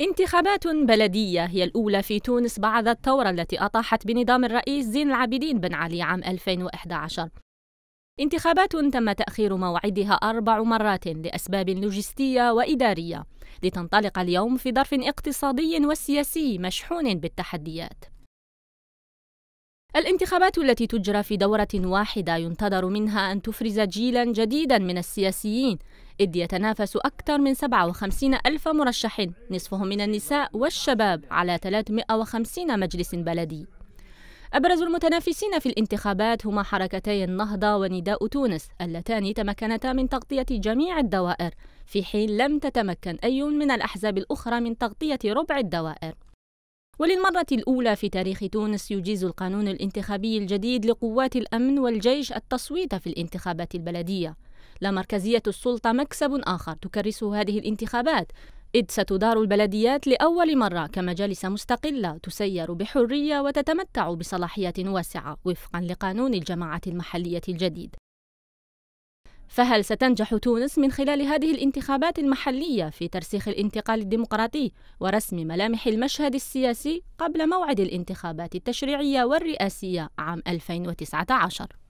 انتخابات بلدية هي الأولى في تونس بعد الثورة التي أطاحت بنظام الرئيس زين العابدين بن علي عام 2011 انتخابات تم تأخير موعدها أربع مرات لأسباب لوجستية وإدارية لتنطلق اليوم في ظرف اقتصادي وسياسي مشحون بالتحديات الانتخابات التي تجرى في دورة واحدة ينتظر منها أن تفرز جيلا جديدا من السياسيين إذ يتنافس أكثر من 57 ألف مرشح نصفهم من النساء والشباب على 350 مجلس بلدي أبرز المتنافسين في الانتخابات هما حركتي النهضة ونداء تونس اللتان تمكنتا من تغطية جميع الدوائر في حين لم تتمكن أي من الأحزاب الأخرى من تغطية ربع الدوائر وللمرة الأولى في تاريخ تونس يجيز القانون الانتخابي الجديد لقوات الأمن والجيش التصويت في الانتخابات البلدية لا مركزية السلطة مكسب آخر تكرسه هذه الانتخابات إذ ستدار البلديات لأول مرة كمجالس مستقلة تسير بحرية وتتمتع بصلاحيات واسعة وفقا لقانون الجماعة المحلية الجديد فهل ستنجح تونس من خلال هذه الانتخابات المحلية في ترسيخ الانتقال الديمقراطي ورسم ملامح المشهد السياسي قبل موعد الانتخابات التشريعية والرئاسية عام 2019؟